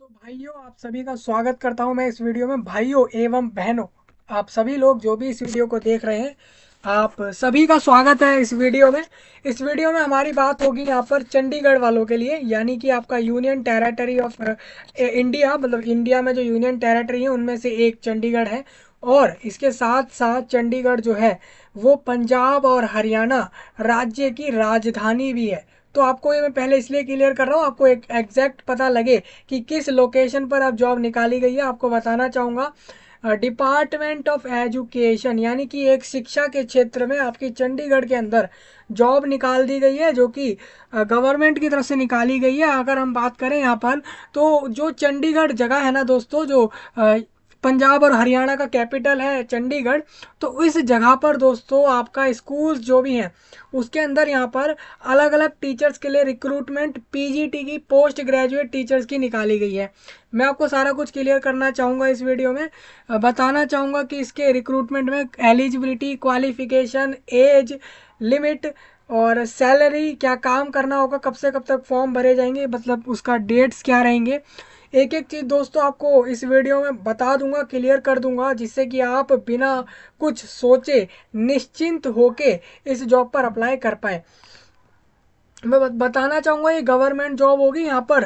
तो भाइयों आप सभी का स्वागत करता हूं मैं इस वीडियो में भाइयों एवं बहनों आप सभी लोग जो भी इस वीडियो को देख रहे हैं आप सभी का स्वागत है इस वीडियो में इस वीडियो में हमारी बात होगी यहाँ पर चंडीगढ़ वालों के लिए यानी कि आपका यूनियन टेरेटरी ऑफ इंडिया मतलब इंडिया में जो यूनियन टेरेटरी है उनमें से एक चंडीगढ़ है और इसके साथ साथ चंडीगढ़ जो है वो पंजाब और हरियाणा राज्य की राजधानी भी है तो आपको ये मैं पहले इसलिए क्लियर कर रहा हूँ आपको एक एग्जैक्ट पता लगे कि किस लोकेशन पर आप जॉब निकाली गई है आपको बताना चाहूँगा डिपार्टमेंट ऑफ एजुकेशन यानी कि एक शिक्षा के क्षेत्र में आपकी चंडीगढ़ के अंदर जॉब निकाल दी गई है जो कि गवर्नमेंट की तरफ से निकाली गई है अगर हम बात करें यहाँ पर तो जो चंडीगढ़ जगह है ना दोस्तों जो पंजाब और हरियाणा का कैपिटल है चंडीगढ़ तो इस जगह पर दोस्तों आपका स्कूल जो भी हैं उसके अंदर यहाँ पर अलग अलग टीचर्स के लिए रिक्रूटमेंट पीजीटी की पोस्ट ग्रेजुएट टीचर्स की निकाली गई है मैं आपको सारा कुछ क्लियर करना चाहूँगा इस वीडियो में बताना चाहूँगा कि इसके रिक्रूटमेंट में एलिजिबिलिटी क्वालिफिकेशन एज लिमिट और सैलरी क्या काम करना होगा कब से कब तक फॉर्म भरे जाएंगे मतलब उसका डेट्स क्या रहेंगे एक एक चीज़ दोस्तों आपको इस वीडियो में बता दूंगा क्लियर कर दूंगा जिससे कि आप बिना कुछ सोचे निश्चिंत होके इस जॉब पर अप्लाई कर पाए मैं बताना चाहूँगा ये गवर्नमेंट जॉब होगी यहाँ पर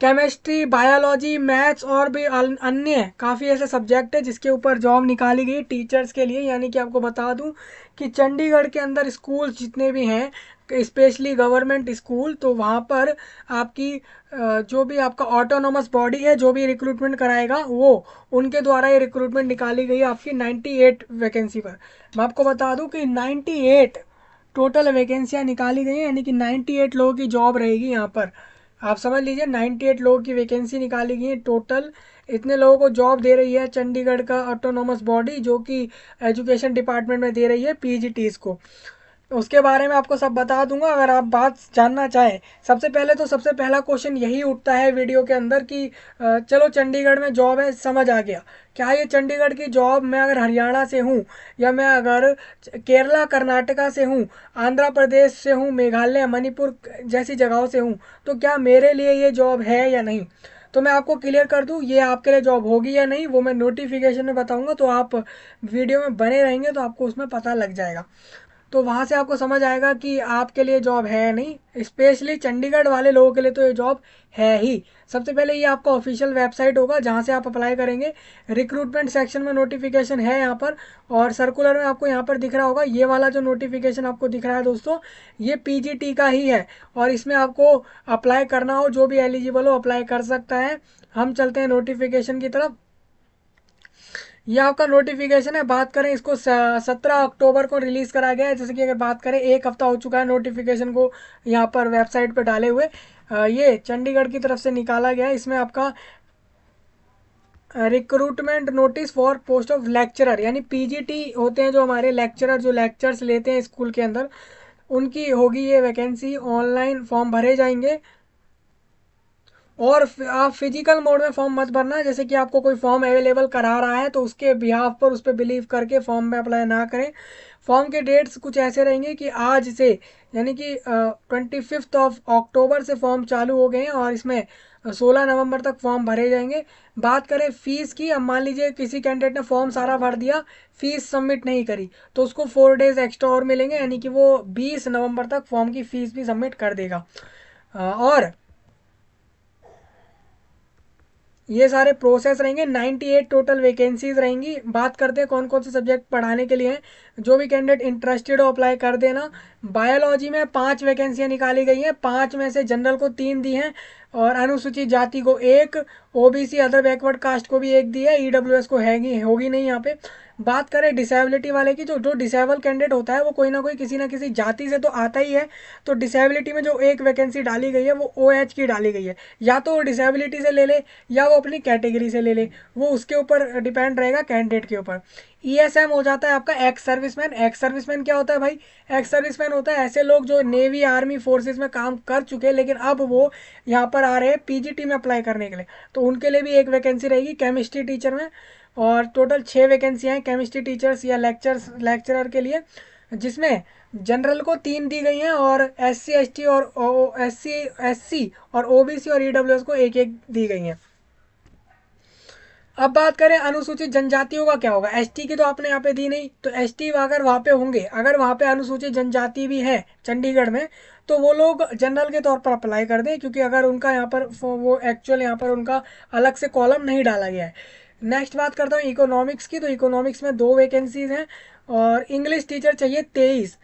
केमिस्ट्री बायोलॉजी मैथ्स और भी अन्य काफ़ी ऐसे सब्जेक्ट है जिसके ऊपर जॉब निकाली गई टीचर्स के लिए यानी कि आपको बता दूं कि चंडीगढ़ के अंदर स्कूल जितने भी हैं स्पेशली गवर्नमेंट स्कूल तो वहाँ पर आपकी जो भी आपका ऑटोनोमस बॉडी है जो भी रिक्रूटमेंट कराएगा वो उनके द्वारा ये रिक्रूटमेंट निकाली गई है आपकी 98 वैकेंसी पर मैं आपको बता दूं कि 98 टोटल वैकेंसियाँ निकाली गई हैं यानी कि 98 लोगों की जॉब रहेगी यहाँ पर आप समझ लीजिए 98 लोगों की वैकेंसी निकाली गई है टोटल इतने लोगों को जॉब दे रही है चंडीगढ़ का ऑटोनोमस बॉडी जो कि एजुकेशन डिपार्टमेंट में दे रही है पीजीटीज को उसके बारे में आपको सब बता दूंगा अगर आप बात जानना चाहें सबसे पहले तो सबसे पहला क्वेश्चन यही उठता है वीडियो के अंदर कि चलो चंडीगढ़ में जॉब है समझ आ गया क्या ये चंडीगढ़ की जॉब मैं अगर हरियाणा से हूँ या मैं अगर केरला कर्नाटका से हूँ आंध्र प्रदेश से हूँ मेघालय मणिपुर जैसी जगहों से हूँ तो क्या मेरे लिए ये जॉब है या नहीं तो मैं आपको क्लियर कर दूँ ये आपके लिए जॉब होगी या नहीं वो मैं नोटिफिकेशन में बताऊँगा तो आप वीडियो में बने रहेंगे तो आपको उसमें पता लग जाएगा तो वहाँ से आपको समझ आएगा कि आपके लिए जॉब है नहीं स्पेशली चंडीगढ़ वाले लोगों के लिए तो ये जॉब है ही सबसे पहले ये आपका ऑफिशियल वेबसाइट होगा जहाँ से आप अप्लाई करेंगे रिक्रूटमेंट सेक्शन में नोटिफिकेशन है यहाँ पर और सर्कुलर में आपको यहाँ पर दिख रहा होगा ये वाला जो नोटिफिकेशन आपको दिख रहा है दोस्तों ये पी का ही है और इसमें आपको अप्लाई करना हो जो भी एलिजिबल हो अप्लाई कर सकता है हम चलते हैं नोटिफिकेशन की तरफ यह आपका नोटिफिकेशन है बात करें इसको सत्रह अक्टूबर को रिलीज़ करा गया है जैसे कि अगर बात करें एक हफ़्ता हो चुका है नोटिफिकेशन को यहाँ पर वेबसाइट पर डाले हुए ये चंडीगढ़ की तरफ से निकाला गया है इसमें आपका recruitment notice for post of lecturer यानी पीजीटी होते हैं जो हमारे लेक्चरर जो लेक्चर्स लेते हैं स्कूल के अंदर उनकी होगी ये वैकेंसी ऑनलाइन फॉर्म भरे जाएंगे और आप फिजिकल मोड में फॉर्म मत भरना जैसे कि आपको कोई फॉर्म अवेलेबल करा रहा है तो उसके बिहाफ पर उस पर बिलीव करके फॉर्म में अप्लाई ना करें फॉर्म के डेट्स कुछ ऐसे रहेंगे कि आज से यानी कि ट्वेंटी फिफ्थ ऑफ अक्टूबर से फॉर्म चालू हो गए हैं और इसमें सोलह नवंबर तक फॉर्म भरे जाएंगे बात करें फ़ीस की अब मान लीजिए किसी कैंडिडेट ने फॉर्म सारा भर दिया फ़ीस सबमिट नहीं करी तो उसको फोर डेज़ एक्स्ट्रा और मिलेंगे यानी कि वो बीस नवंबर तक फॉर्म की फ़ीस भी सबमिट कर देगा और ये सारे प्रोसेस रहेंगे 98 टोटल वैकेंसीज रहेंगी बात करते हैं कौन कौन से सब्जेक्ट पढ़ाने के लिए हैं जो भी कैंडिडेट इंटरेस्टेड हो अप्लाई कर देना बायोलॉजी में पांच वैकेंसियां निकाली गई हैं पांच में से जनरल को तीन दी हैं और अनुसूचित जाति को एक ओबीसी अदर बैकवर्ड कास्ट को भी एक दी है ई e को हैगी होगी नहीं यहाँ पर बात करें डिसेबिलिटी वाले की जो जो डिसेबल कैंडिडेट होता है वो कोई ना कोई किसी ना किसी जाति से तो आता ही है तो डिसेबिलिटी में जो एक वैकेंसी डाली गई है वो ओ OH की डाली गई है या तो वो डिसेबिलिटी से ले ले या वो अपनी कैटेगरी से ले ले वो उसके ऊपर डिपेंड रहेगा कैंडिडेट के ऊपर एम e हो जाता है आपका एक्स मैन एक्स मैन क्या होता है भाई एक्स मैन होता है ऐसे लोग जो नेवी आर्मी फोर्सेस में काम कर चुके हैं लेकिन अब वो यहाँ पर आ रहे हैं पी में अप्लाई करने के लिए तो उनके लिए भी एक वैकेंसी रहेगी केमिस्ट्री टीचर में और टोटल छः वैकेंसियाँ हैं केमिस्ट्री टीचर्स या लेक्चर्स लेक्चरर के लिए जिसमें जनरल को तीन दी गई हैं और एस सी एस टी और O S C S C और ओ बी सी और ई डब्ल्यू एस को एक एक दी गई हैं अब बात करें अनुसूचित जनजातियों का क्या होगा एसटी की तो आपने यहाँ पे दी नहीं तो एसटी अगर वहाँ पे होंगे अगर वहाँ पे अनुसूचित जनजाति भी है चंडीगढ़ में तो वो लोग जनरल के तौर पर अप्लाई कर दें क्योंकि अगर उनका यहाँ पर वो एक्चुअल यहाँ पर उनका अलग से कॉलम नहीं डाला गया है नेक्स्ट बात करता हूँ इकोनॉमिक्स की तो इकोनॉमिक्स में दो वैकेंसीज हैं और इंग्लिश टीचर चाहिए तेईस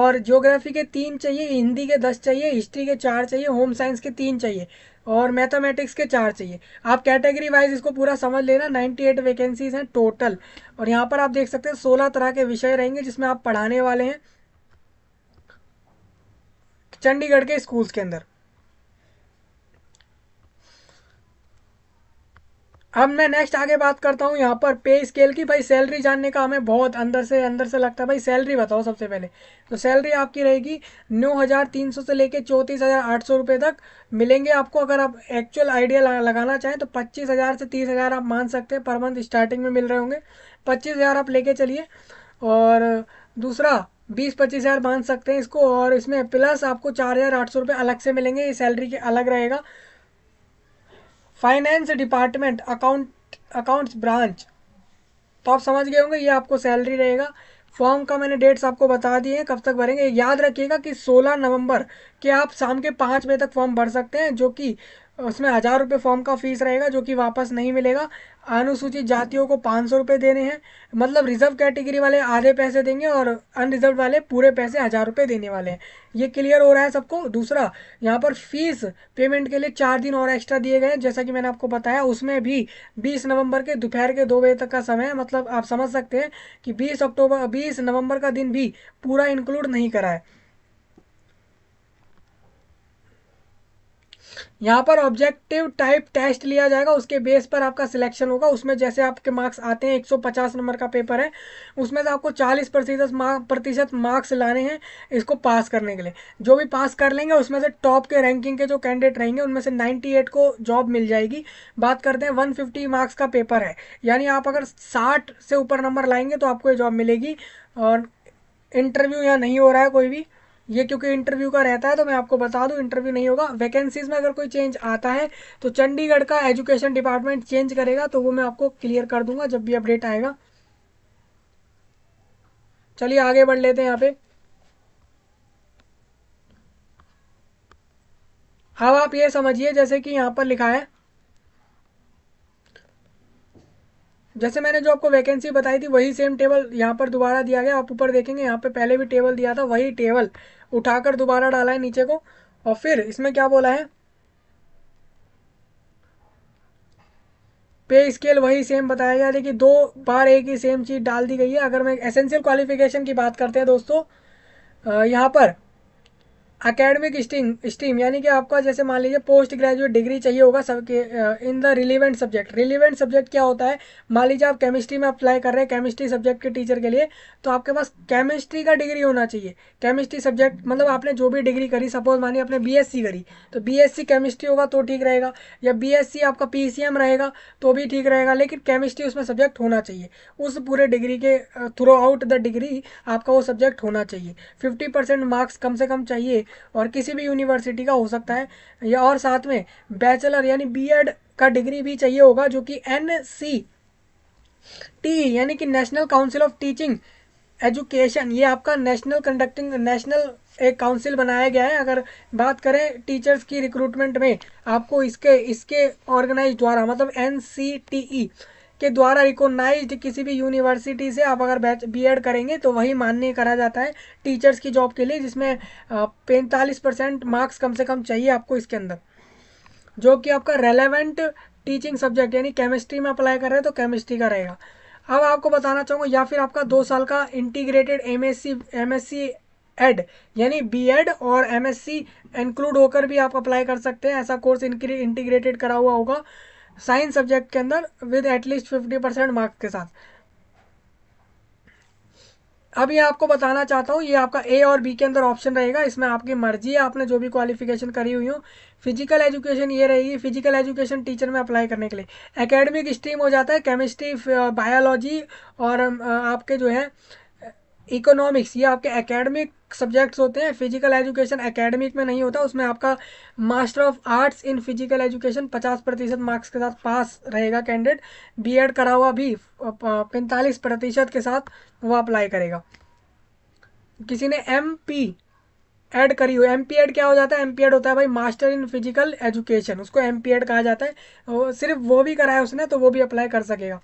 और ज्योग्राफी के तीन चाहिए हिंदी के दस चाहिए हिस्ट्री के चार चाहिए होम साइंस के तीन चाहिए और मैथमेटिक्स के चार चाहिए आप कैटेगरी वाइज इसको पूरा समझ लेना 98 वैकेंसीज हैं टोटल और यहाँ पर आप देख सकते हैं 16 तरह के विषय रहेंगे जिसमें आप पढ़ाने वाले हैं चंडीगढ़ के स्कूल्स के अंदर अब मैं नेक्स्ट आगे बात करता हूँ यहाँ पर पे स्केल की भाई सैलरी जानने का हमें बहुत अंदर से अंदर से लगता है भाई सैलरी बताओ सबसे पहले तो सैलरी आपकी रहेगी नौ हज़ार तीन सौ से लेके चौंतीस हज़ार आठ सौ रुपये तक मिलेंगे आपको अगर आप एक्चुअल आइडिया लगाना चाहें तो पच्चीस हज़ार से तीस हज़ार आप मान सकते हैं पर मंथ स्टार्टिंग में मिल रहे होंगे पच्चीस हज़ार आप लेके चलिए और दूसरा बीस पच्चीस हज़ार मान सकते हैं इसको और इसमें प्लस आपको चार हज़ार आठ सौ रुपये अलग से मिलेंगे ये सैलरी के अलग रहेगा finance department account accounts branch तो आप समझ गए होंगे ये आपको सैलरी रहेगा फॉर्म का मैंने डेट्स आपको बता दिए हैं कब तक भरेंगे याद रखिएगा कि 16 नवंबर के आप शाम के पाँच बजे तक फॉर्म भर सकते हैं जो कि उसमें हज़ार रुपये फॉर्म का फीस रहेगा जो कि वापस नहीं मिलेगा अनुसूचित जातियों को पाँच सौ रुपये देने हैं मतलब रिजर्व कैटेगरी वाले आधे पैसे देंगे और अनरिजर्व वाले पूरे पैसे हज़ार रुपये देने वाले हैं ये क्लियर हो रहा है सबको दूसरा यहाँ पर फीस पेमेंट के लिए चार दिन और एक्स्ट्रा दिए गए हैं जैसा कि मैंने आपको बताया उसमें भी बीस नवंबर के दोपहर के दो बजे तक का समय है मतलब आप समझ सकते हैं कि बीस अक्टूबर बीस नवम्बर का दिन भी पूरा इंक्लूड नहीं करा है यहाँ पर ऑब्जेक्टिव टाइप टेस्ट लिया जाएगा उसके बेस पर आपका सिलेक्शन होगा उसमें जैसे आपके मार्क्स आते हैं 150 नंबर का पेपर है उसमें से आपको 40 प्रतिशत मार्क प्रतिशत मार्क्स लाने हैं इसको पास करने के लिए जो भी पास कर लेंगे उसमें से टॉप के रैंकिंग के जो कैंडिडेट रहेंगे उनमें से 98 को जॉब मिल जाएगी बात करते हैं वन मार्क्स का पेपर है यानी आप अगर साठ से ऊपर नंबर लाएंगे तो आपको ये जॉब मिलेगी और इंटरव्यू यहाँ नहीं हो रहा है कोई भी ये क्योंकि इंटरव्यू का रहता है तो मैं आपको बता दूं इंटरव्यू नहीं होगा वैकेंसीज में अगर कोई चेंज आता है तो चंडीगढ़ का एजुकेशन डिपार्टमेंट चेंज करेगा तो वो मैं आपको क्लियर कर दूंगा जब भी अपडेट आएगा चलिए आगे बढ़ लेते हैं यहाँ पे अब आप ये समझिए जैसे कि यहाँ पर लिखा है जैसे मैंने जो आपको वैकेंसी बताई थी वही सेम टेबल यहाँ पर दोबारा दिया गया आप ऊपर देखेंगे यहाँ पे पहले भी टेबल दिया था वही टेबल उठाकर दोबारा डाला है नीचे को और फिर इसमें क्या बोला है पे स्केल वही सेम बताया गया देखिए दो बार एक ही सेम चीज़ डाल दी गई है अगर मैं एसेंशियल क्वालिफिकेशन की बात करते हैं दोस्तों यहाँ पर अकेडमिक स्टीम स्ट्रीम यानी कि आपका जैसे मान लीजिए पोस्ट ग्रेजुएट डिग्री चाहिए होगा सबके in the relevant subject relevant subject क्या होता है मान लीजिए आप केमिस्ट्री में अप्लाई कर रहे हैं केमिस्ट्री सब्जेक्ट के टीचर के लिए तो आपके पास केमिस्ट्री का डिग्री होना चाहिए केमिस्ट्री सब्जेक्ट मतलब आपने जो भी डिग्री करी सपोज मानिए आपने बी करी तो बी केमिस्ट्री होगा तो ठीक रहेगा या बी आपका पी रहेगा तो भी ठीक रहेगा लेकिन केमिस्ट्री उसमें सब्जेक्ट होना चाहिए उस पूरे डिग्री के थ्रू आउट द डिग्री आपका वो सब्जेक्ट होना चाहिए फिफ्टी मार्क्स कम से कम चाहिए और किसी भी यूनिवर्सिटी का हो सकता है या और साथ में बैचलर यानी बीएड का डिग्री भी चाहिए होगा जो कि एन सी टी यानी कि national council of teaching education ये आपका नेशनल कंडक्टिंग नेशनल एक काउंसिल बनाया गया है अगर बात करें टीचर्स की रिक्रूटमेंट में आपको इसके इसके ऑर्गेनाइज द्वारा मतलब एन सी टी ई के द्वारा रिकोगनाइज किसी भी यूनिवर्सिटी से आप अगर बैच बी करेंगे तो वही मान्य करा जाता है टीचर्स की जॉब के लिए जिसमें पैंतालीस परसेंट मार्क्स कम से कम चाहिए आपको इसके अंदर जो कि आपका रेलेवेंट टीचिंग सब्जेक्ट यानी केमिस्ट्री में अप्लाई कर रहे हैं तो केमिस्ट्री का रहेगा अब आपको बताना चाहूँगा या फिर आपका दो साल का इंटीग्रेटेड एम एस एड यानी बीएड और एमएससी इंक्लूड होकर भी आप अप्लाई कर सकते हैं ऐसा कोर्स इंटीग्रेटेड करा हुआ होगा साइंस सब्जेक्ट के अंदर with at least fifty percent marks के साथ अब ये आपको बताना चाहता हूँ ये आपका ए और बी के अंदर ऑप्शन रहेगा इसमें आपकी मर्जी है आपने जो भी क्वालिफिकेशन करी हुई हो फिजिकल एजुकेशन ये रहेगी फिजिकल एजुकेशन टीचर में अप्लाई करने के लिए एकेडमिक स्ट्रीम हो जाता है केमिस्ट्री बायोलॉजी और आपके जो है इकोनॉमिक्स ये आपके एकेडमिक सब्जेक्ट्स होते हैं फिजिकल एजुकेशन एकेडमिक में नहीं होता उसमें आपका master of arts in physical education पचास प्रतिशत मार्क्स के साथ पास रहेगा कैंडिडेट बीएड करा हुआ भी पैंतालीस प्रतिशत के साथ वो अप्लाई करेगा किसी ने एम पी एड करी हो एम पी एड क्या हो जाता है एम पी एड होता है भाई मास्टर इन फिजिकल एजुकेशन उसको एम पी एड कहा जाता है सिर्फ वो भी कराया उसने तो वो भी अप्लाई कर सकेगा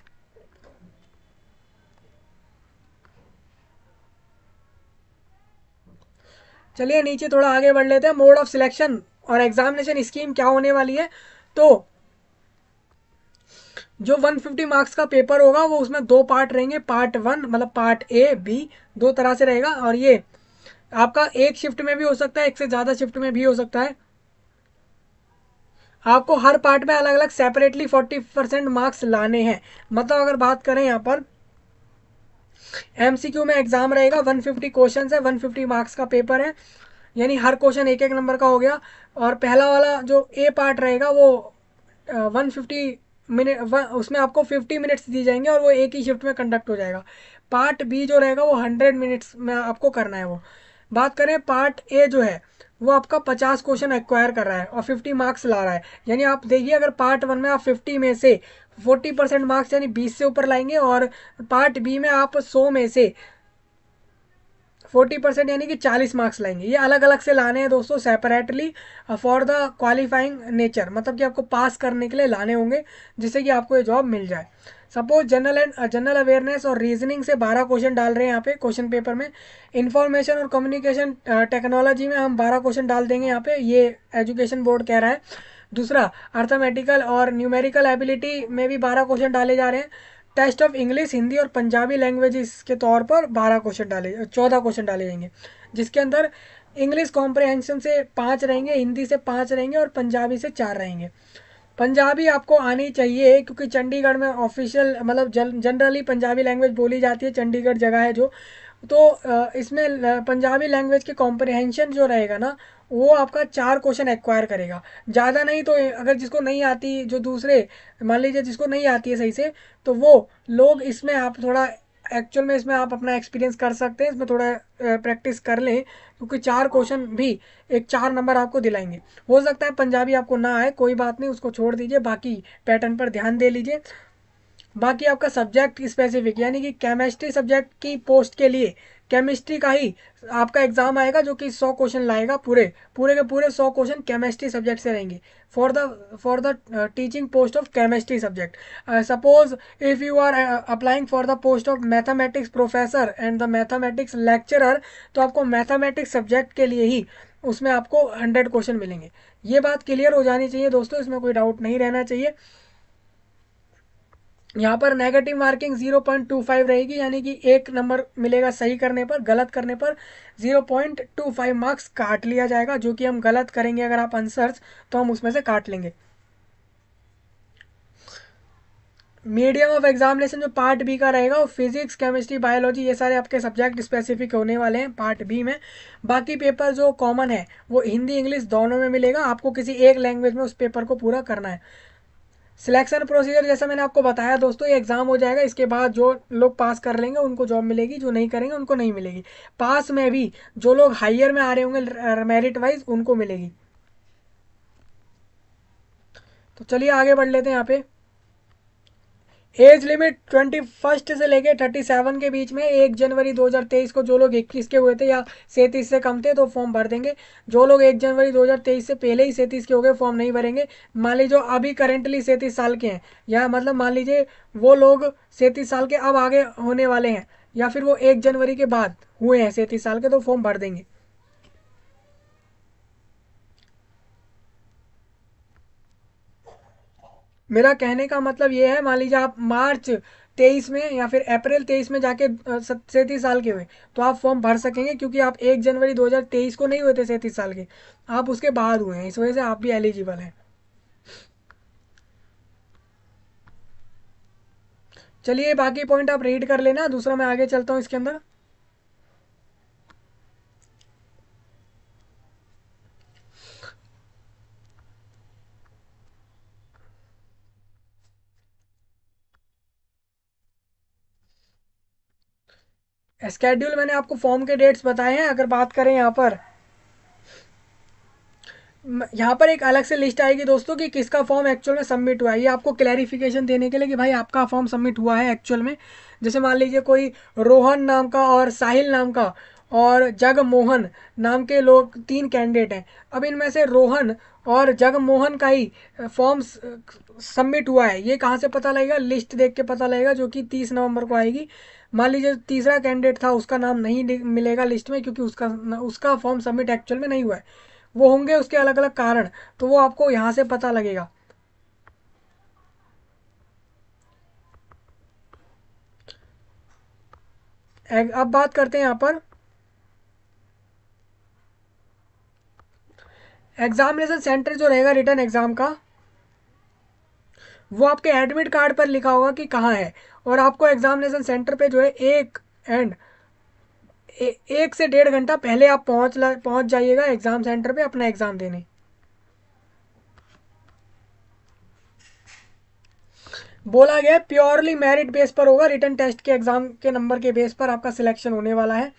चलिए नीचे थोड़ा आगे बढ़ लेते हैं मोड ऑफ सिलेक्शन और एग्जामिनेशन स्कीम क्या होने वाली है तो जो 150 मार्क्स का पेपर होगा वो उसमें दो पार्ट रहेंगे पार्ट वन मतलब पार्ट ए बी दो तरह से रहेगा और ये आपका एक शिफ्ट में भी हो सकता है एक से ज़्यादा शिफ्ट में भी हो सकता है आपको हर पार्ट में अलग अलग सेपरेटली 40 परसेंट मार्क्स लाने हैं मतलब अगर बात करें यहाँ पर एमसीक्यू में एग्जाम रहेगा 150 क्वेश्चन है 150 मार्क्स का पेपर है यानी हर क्वेश्चन एक एक नंबर का हो गया और पहला वाला जो ए पार्ट रहेगा वो वन फिफ्टी मिनट उसमें आपको फिफ्टी मिनट्स दी जाएंगे और वो एक ही शिफ्ट में कंडक्ट हो जाएगा पार्ट बी जो रहेगा वो हंड्रेड मिनट्स में आपको करना है वो बात करें पार्ट ए जो है वो आपका पचास क्वेश्चन एक्वायर कर रहा है और फिफ्टी मार्क्स ला रहा है यानी आप देखिए अगर पार्ट वन में आप फिफ्टी में से फोर्टी परसेंट मार्क्स यानी बीस से ऊपर लाएंगे और पार्ट बी में आप सौ में से फोर्टी परसेंट यानी कि चालीस मार्क्स लाएंगे ये अलग अलग से लाने हैं दोस्तों separately for the qualifying nature मतलब कि आपको पास करने के लिए लाने होंगे जिससे कि आपको ये जॉब मिल जाए suppose general and general awareness और रीजनिंग से बारह क्वेश्चन डाल रहे हैं यहाँ पे क्वेश्चन पेपर में इंफॉर्मेशन और कम्युनिकेशन टेक्नोलॉजी uh, में हम बारह क्वेश्चन डाल देंगे यहाँ पे ये एजुकेशन बोर्ड कह रहा है दूसरा अर्थमेटिकल और न्यूमेरिकल एबिलिटी में भी बारह क्वेश्चन डाले जा रहे हैं टेस्ट ऑफ इंग्लिश हिंदी और पंजाबी लैंग्वेजेस के तौर पर बारह क्वेश्चन डाले चौदह क्वेश्चन डाले जाएंगे जिसके अंदर इंग्लिश कॉम्प्रहेंशन से पाँच रहेंगे हिंदी से पाँच रहेंगे और पंजाबी से चार रहेंगे पंजाबी आपको आनी चाहिए क्योंकि चंडीगढ़ में ऑफिशियल मतलब जनरली पंजाबी लैंग्वेज बोली जाती है चंडीगढ़ जगह है जो तो इसमें पंजाबी लैंग्वेज के कॉम्प्रहेंशन जो रहेगा ना वो आपका चार क्वेश्चन एक्वायर करेगा ज़्यादा नहीं तो अगर जिसको नहीं आती जो दूसरे मान लीजिए जिसको नहीं आती है सही से तो वो लोग इसमें आप थोड़ा एक्चुअल में इसमें आप अपना एक्सपीरियंस कर सकते हैं इसमें थोड़ा प्रैक्टिस कर लें क्योंकि चार क्वेश्चन भी एक चार नंबर आपको दिलाएंगे हो सकता है पंजाबी आपको ना आए कोई बात नहीं उसको छोड़ दीजिए बाकी पैटर्न पर ध्यान दे लीजिए बाकी आपका सब्जेक्ट स्पेसिफिक यानी कि केमिस्ट्री सब्जेक्ट की पोस्ट के लिए केमिस्ट्री का ही आपका एग्ज़ाम आएगा जो कि सौ क्वेश्चन लाएगा पूरे पूरे के पूरे सौ क्वेश्चन केमिस्ट्री सब्जेक्ट से रहेंगे for the for the teaching post of chemistry subject suppose if you are applying for the post of mathematics professor and the mathematics lecturer तो आपको मैथमेटिक्स सब्जेक्ट के लिए ही उसमें आपको हंड्रेड क्वेश्चन मिलेंगे ये बात क्लियर हो जानी चाहिए दोस्तों इसमें कोई डाउट नहीं रहना चाहिए यहाँ पर नेगेटिव मार्किंग 0.25 रहेगी यानी कि एक नंबर मिलेगा सही करने पर गलत करने पर 0.25 मार्क्स काट लिया जाएगा जो कि हम गलत करेंगे अगर आप आंसर्स तो हम उसमें से काट लेंगे मीडियम ऑफ एग्जामिनेशन जो पार्ट बी का रहेगा वो फिजिक्स केमिस्ट्री बायोलॉजी ये सारे आपके सब्जेक्ट स्पेसिफिक होने वाले हैं पार्ट बी में बाकी पेपर जो कॉमन है वो हिंदी इंग्लिश दोनों में मिलेगा आपको किसी एक लैंग्वेज में उस पेपर को पूरा करना है सिलेक्शन प्रोसीजर जैसा मैंने आपको बताया दोस्तों ये एग्ज़ाम हो जाएगा इसके बाद जो लोग पास कर लेंगे उनको जॉब मिलेगी जो नहीं करेंगे उनको नहीं मिलेगी पास में भी जो लोग हायर में आ रहे होंगे मेरिट वाइज उनको मिलेगी तो चलिए आगे बढ़ लेते हैं यहाँ पे एज लिमिट ट्वेंटी फर्स्ट से लेके थर्टी सेवन के बीच में एक जनवरी दो हज़ार तेईस को जो लोग इक्कीस के हुए थे या सैंतीस से कम थे तो फॉर्म भर देंगे जो लोग एक जनवरी दो हज़ार तेईस से पहले ही सैंतीस के हो गए फॉर्म नहीं भरेंगे मान लीजिए अभी करेंटली सैंतीस साल के हैं या मतलब मान लीजिए वो लोग सैंतीस साल के अब आगे होने वाले हैं या फिर वो एक जनवरी के बाद हुए हैं सैंतीस साल के तो फॉर्म भर देंगे मेरा कहने का मतलब ये है मान लीजिए आप मार्च तेईस में या फिर अप्रैल तेईस में जाके सैंतीस साल के हुए तो आप फॉर्म भर सकेंगे क्योंकि आप एक जनवरी 2023 को नहीं हुए थे सैंतीस साल के आप उसके बाद हुए हैं इस वजह से आप भी एलिजिबल हैं चलिए बाकी पॉइंट आप रीड कर लेना दूसरा मैं आगे चलता हूँ इसके अंदर स्केड्यूल मैंने आपको फॉर्म के डेट्स बताए हैं अगर बात करें यहाँ पर यहाँ पर एक अलग से लिस्ट आएगी दोस्तों कि किसका फॉर्म एक्चुअल में सबमिट हुआ है ये आपको क्लैरिफिकेशन देने के लिए कि भाई आपका फॉर्म सबमिट हुआ है एक्चुअल में जैसे मान लीजिए कोई रोहन नाम का और साहिल नाम का और जगमोहन नाम के लोग तीन कैंडिडेट हैं अब इनमें से रोहन और जगमोहन का ही फॉर्म सबमिट हुआ है ये कहाँ से पता लगेगा लिस्ट देख के पता लगेगा जो कि तीस नवंबर को आएगी मान लीजिए तीसरा कैंडिडेट था उसका नाम नहीं मिलेगा लिस्ट में क्योंकि उसका उसका फॉर्म सबमिट एक्चुअल में नहीं हुआ है वो होंगे उसके अलग अलग कारण तो वो आपको यहाँ से पता लगेगा अब बात करते हैं यहाँ पर एग्जामिनेशन सेंटर जो रहेगा रिटर्न एग्जाम का वो आपके एडमिट कार्ड पर लिखा होगा कि कहाँ है और आपको एग्ज़ामिनेशन सेंटर पे जो है एक एंड एक से डेढ़ घंटा पहले आप पहुँच पहुँच जाइएगा एग्ज़ाम सेंटर पे अपना एग्ज़ाम देने बोला गया प्योरली मेरिट बेस पर होगा रिटर्न टेस्ट के एग्ज़ाम के नंबर के बेस पर आपका सिलेक्शन होने वाला है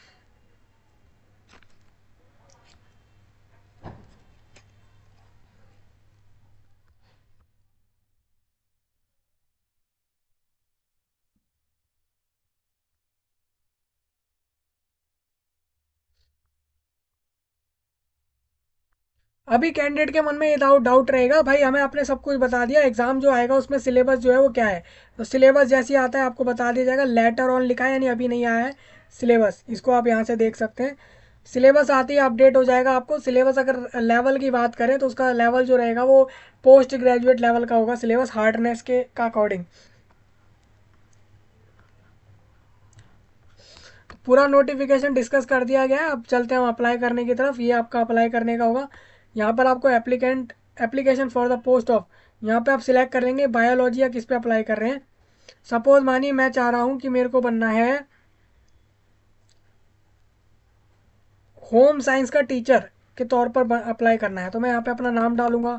अभी कैंडिडेट के मन में ये डाउट डाउट रहेगा भाई हमें आपने सब कुछ बता दिया एग्जाम जो आएगा उसमें सिलेबस जो है वो क्या है तो सिलेबस जैसे ही आता है आपको बता दिया जाएगा लेटर ऑन लिखा है यानी अभी नहीं आया है सिलेबस इसको आप यहाँ से देख सकते हैं सिलेबस आते ही अपडेट हो जाएगा आपको सिलेबस अगर लेवल की बात करें तो उसका लेवल जो रहेगा वो पोस्ट ग्रेजुएट लेवल का होगा सिलेबस हार्डनेस के का अकॉर्डिंग पूरा नोटिफिकेशन डिस्कस कर दिया गया है अब चलते हैं हम अप्लाई करने की तरफ ये आपका अप्लाई करने का होगा यहाँ पर आपको applicant application for the post of यहाँ पे आप सिलेक्ट कर लेंगे बायोलॉजी या किस पे अप्लाई कर रहे हैं सपोज मानिए मैं चाह रहा हूँ कि मेरे को बनना है होम साइंस का टीचर के तौर पर अप्लाई करना है तो मैं यहाँ पे अपना नाम डालूंगा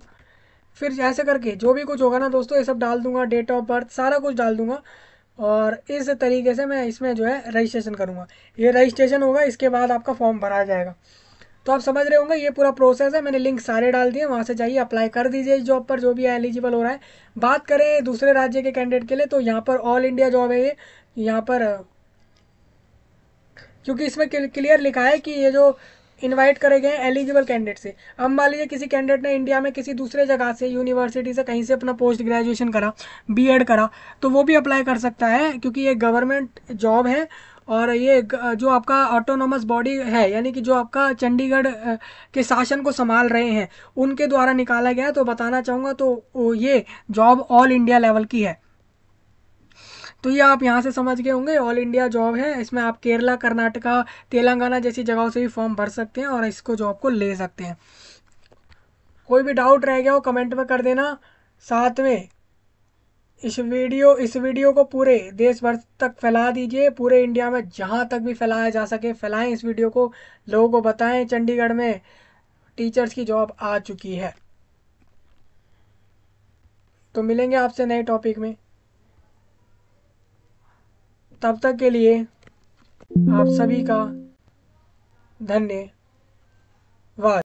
फिर ऐसे करके जो भी कुछ होगा ना दोस्तों ये सब डाल दूंगा डेट ऑफ बर्थ सारा कुछ डाल दूंगा और इस तरीके से मैं इसमें जो है रजिस्ट्रेशन करूँगा ये रजिस्ट्रेशन होगा इसके बाद आपका फॉर्म भरा जाएगा तो आप समझ रहे होंगे ये पूरा प्रोसेस है मैंने लिंक सारे डाल दिए वहाँ से जाइए अप्लाई कर दीजिए इस जॉब पर जो भी एलिजिबल हो रहा है बात करें दूसरे राज्य के कैंडिडेट के लिए तो यहाँ पर ऑल इंडिया जॉब है ये यहाँ पर क्योंकि इसमें क्लियर लिखा है कि ये जो इनवाइट करे गए हैं एलिजिबल कैंडिडेट से अब मान लीजिए किसी कैंडिडेट ने इंडिया में किसी दूसरे जगह से यूनिवर्सिटी से कहीं से अपना पोस्ट ग्रेजुएशन करा बीएड करा तो वो भी अप्लाई कर सकता है क्योंकि ये गवर्नमेंट जॉब है और ये जो आपका ऑटोनोमस बॉडी है यानी कि जो आपका चंडीगढ़ के शासन को संभाल रहे हैं उनके द्वारा निकाला गया तो बताना चाहूँगा तो ये जॉब ऑल इंडिया लेवल की है तो ये आप यहाँ से समझ गए होंगे ऑल इंडिया जॉब है इसमें आप केरला कर्नाटका तेलंगाना जैसी जगहों से भी फॉर्म भर सकते हैं और इसको जॉब को ले सकते हैं कोई भी डाउट रह गया हो कमेंट में कर देना साथ में इस वीडियो इस वीडियो को पूरे देश भर तक फैला दीजिए पूरे इंडिया में जहाँ तक भी फैलाया जा सके फैलाएं इस वीडियो को लोगों को बताएं चंडीगढ़ में टीचर्स की जॉब आ चुकी है तो मिलेंगे आपसे नए टॉपिक में तब तक के लिए आप सभी का धन्यवाद